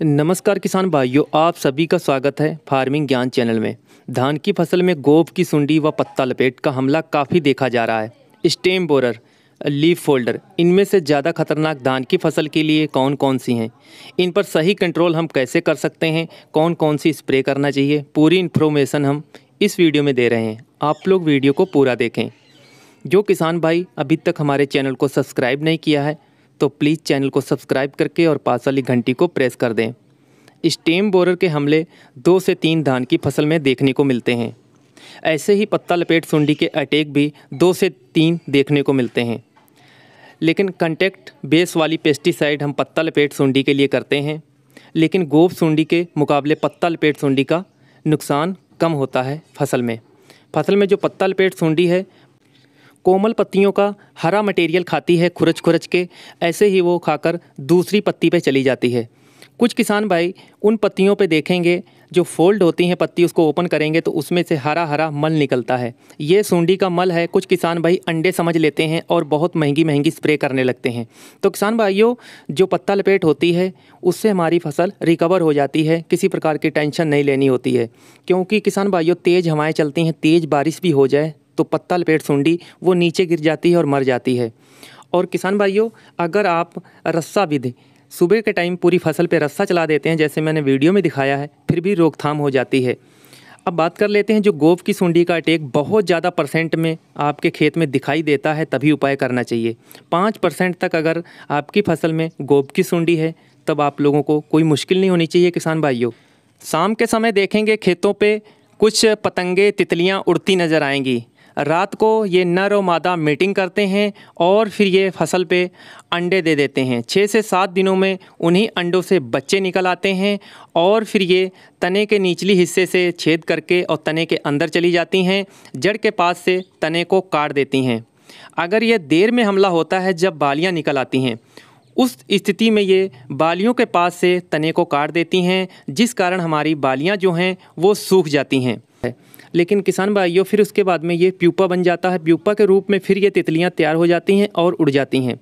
नमस्कार किसान भाइयों आप सभी का स्वागत है फार्मिंग ज्ञान चैनल में धान की फसल में गोब की सुंडी व पत्ता लपेट का हमला काफ़ी देखा जा रहा है स्टेम बोरर लीफ फोल्डर इनमें से ज़्यादा खतरनाक धान की फसल के लिए कौन कौन सी हैं इन पर सही कंट्रोल हम कैसे कर सकते हैं कौन कौन सी स्प्रे करना चाहिए पूरी इन्फॉर्मेशन हम इस वीडियो में दे रहे हैं आप लोग वीडियो को पूरा देखें जो किसान भाई अभी तक हमारे चैनल को सब्सक्राइब नहीं किया है तो प्लीज़ चैनल को सब्सक्राइब करके और पास वाली घंटी को प्रेस कर दें स्टेम बोरर के हमले दो से तीन धान की फसल में देखने को मिलते हैं ऐसे ही पत्ता लपेट सुंडी के अटैक भी दो से तीन देखने को मिलते हैं लेकिन कंटेक्ट बेस वाली पेस्टिसाइड हम पत्ता लपेट सुंडी के लिए करते हैं लेकिन गोब सुंडी के मुकाबले पत्ता लपेट सुंडी का नुकसान कम होता है फसल में फसल में जो पत्ता लपेट सुंडी है कोमल पत्तियों का हरा मटेरियल खाती है खुरच खुरच के ऐसे ही वो खाकर दूसरी पत्ती पे चली जाती है कुछ किसान भाई उन पत्तियों पे देखेंगे जो फोल्ड होती हैं पत्ती उसको ओपन करेंगे तो उसमें से हरा हरा मल निकलता है ये सूंडी का मल है कुछ किसान भाई अंडे समझ लेते हैं और बहुत महंगी महंगी स्प्रे करने लगते हैं तो किसान भाइयों जो पत्ता लपेट होती है उससे हमारी फसल रिकवर हो जाती है किसी प्रकार की टेंशन नहीं लेनी होती है क्योंकि किसान भाइयों तेज़ हवाएँ चलती हैं तेज़ बारिश भी हो जाए तो पत्ता लपेट सूंडी वो नीचे गिर जाती है और मर जाती है और किसान भाइयों अगर आप रस्सा विधि सुबह के टाइम पूरी फसल पे रस्सा चला देते हैं जैसे मैंने वीडियो में दिखाया है फिर भी रोकथाम हो जाती है अब बात कर लेते हैं जो गोव की सूंडी का अटैक बहुत ज़्यादा परसेंट में आपके खेत में दिखाई देता है तभी उपाय करना चाहिए पाँच परसेंट तक अगर आपकी फसल में गोव की सूंडी है तब आप लोगों को कोई मुश्किल नहीं होनी चाहिए किसान भाइयों शाम के समय देखेंगे खेतों पे कुछ पतंगे तितलियां उड़ती नज़र आएंगी रात को ये नर और मादा मीटिंग करते हैं और फिर ये फसल पे अंडे दे देते हैं छः से सात दिनों में उन्हीं अंडों से बच्चे निकल आते हैं और फिर ये तने के निचली हिस्से से छेद करके और तने के अंदर चली जाती हैं जड़ के पास से तने को काट देती हैं अगर यह देर में हमला होता है जब बालियाँ निकल आती हैं उस स्थिति में ये बालियों के पास से तने को काट देती हैं जिस कारण हमारी बालियाँ जो हैं वो सूख जाती हैं लेकिन किसान भाइयों फिर उसके बाद में ये प्यूपा बन जाता है प्यूपा के रूप में फिर ये तितलियाँ तैयार हो जाती हैं और उड़ जाती हैं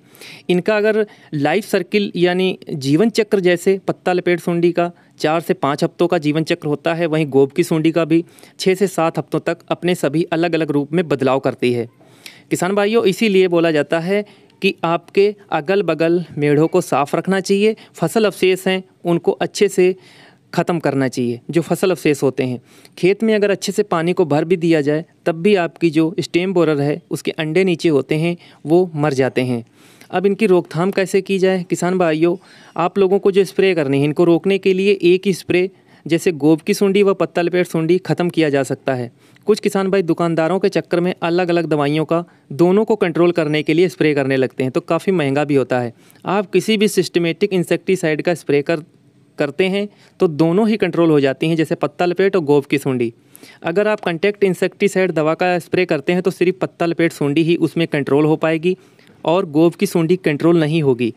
इनका अगर लाइफ सर्किल यानी जीवन चक्र जैसे पत्ता लपेट सूंडी का चार से पाँच हफ्तों का जीवन चक्र होता है वहीं गोब की सूंडी का भी छः से सात हफ्तों तक अपने सभी अलग अलग रूप में बदलाव करती है किसान भाइयों इसीलिए बोला जाता है कि आपके अगल बगल मेढ़ों को साफ़ रखना चाहिए फसल अवशेष हैं उनको अच्छे से ख़त्म करना चाहिए जो फसल अवशेष होते हैं खेत में अगर अच्छे से पानी को भर भी दिया जाए तब भी आपकी जो स्टेम बोरर है उसके अंडे नीचे होते हैं वो मर जाते हैं अब इनकी रोकथाम कैसे की जाए किसान भाइयों आप लोगों को जो स्प्रे करनी है इनको रोकने के लिए एक ही स्प्रे जैसे गोब की सूंडी व पत्ता लपेट सूंडी ख़त्म किया जा सकता है कुछ किसान भाई दुकानदारों के चक्कर में अलग अलग दवाइयों का दोनों को कंट्रोल करने के लिए स्प्रे करने लगते हैं तो काफ़ी महंगा भी होता है आप किसी भी सिस्टमेटिक इंसेक्टिसाइड का स्प्रे कर करते हैं तो दोनों ही कंट्रोल हो जाती हैं जैसे पत्ता लपेट और गोब की सूंडी अगर आप कंटेक्ट इंसेक्टिसाइड दवा का स्प्रे करते हैं तो सिर्फ पत्ता लपेट सूंडी ही उसमें कंट्रोल हो पाएगी और गोब की सूंडी कंट्रोल नहीं होगी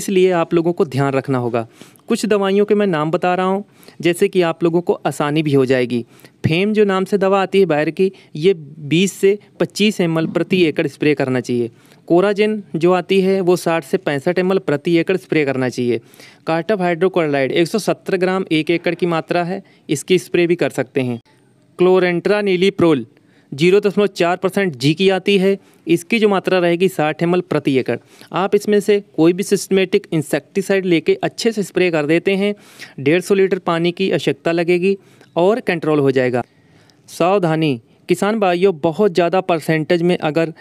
इसलिए आप लोगों को ध्यान रखना होगा कुछ दवाइयों के मैं नाम बता रहा हूँ जैसे कि आप लोगों को आसानी भी हो जाएगी फेम जो नाम से दवा आती है बाहर की ये 20 से 25 एम प्रति एकड़ स्प्रे करना चाहिए कोराजेन जो आती है वो 60 से पैंसठ एम प्रति एकड़ स्प्रे करना चाहिए कार्टअप हाइड्रोक्लोराइड 170 ग्राम एक एकड़ की मात्रा है इसकी स्प्रे भी कर सकते हैं क्लोरेंट्रा नीली प्रोल जीरो दशमलव चार परसेंट जी की आती है इसकी जो मात्रा रहेगी साठ एम प्रति एकड़ आप इसमें से कोई भी सिस्टमेटिक इंसेक्टिसाइड लेके अच्छे से स्प्रे कर देते हैं डेढ़ सौ लीटर पानी की आवश्यकता लगेगी और कंट्रोल हो जाएगा सावधानी किसान भाइयों बहुत ज़्यादा परसेंटेज में अगर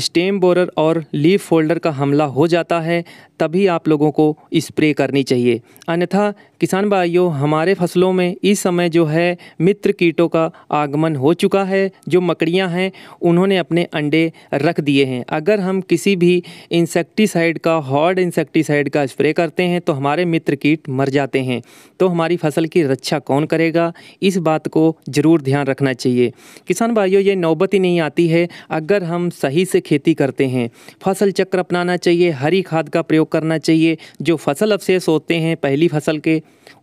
स्टेम बोरर और लीफ फोल्डर का हमला हो जाता है तभी आप लोगों को स्प्रे करनी चाहिए अन्यथा किसान भाइयों हमारे फसलों में इस समय जो है मित्र कीटों का आगमन हो चुका है जो मकड़ियां हैं उन्होंने अपने अंडे रख दिए हैं अगर हम किसी भी इंसेक्टिसाइड का हॉर्ड इंसेक्टिसाइड का स्प्रे करते हैं तो हमारे मित्र कीट मर जाते हैं तो हमारी फसल की रक्षा कौन करेगा इस बात को ज़रूर ध्यान रखना चाहिए किसान भाइयों ये नौबत ही नहीं आती है अगर हम सही से खेती करते हैं फसल चक्र अपनाना चाहिए हरी खाद का प्रयोग करना चाहिए जो फसल अवशेष होते हैं पहली फसल के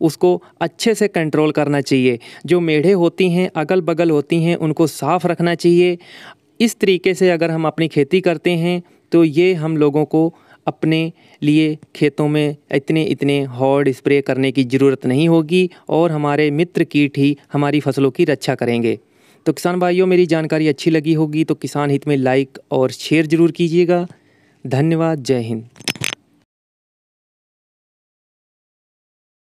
उसको अच्छे से कंट्रोल करना चाहिए जो मेढ़े होती हैं अगल बगल होती हैं उनको साफ़ रखना चाहिए इस तरीके से अगर हम अपनी खेती करते हैं तो ये हम लोगों को अपने लिए खेतों में इतने इतने हॉर्ड स्प्रे करने की ज़रूरत नहीं होगी और हमारे मित्र कीट ही हमारी फसलों की रक्षा करेंगे तो किसान भाइयों मेरी जानकारी अच्छी लगी होगी तो किसान हित में लाइक और शेयर ज़रूर कीजिएगा धन्यवाद जय हिंद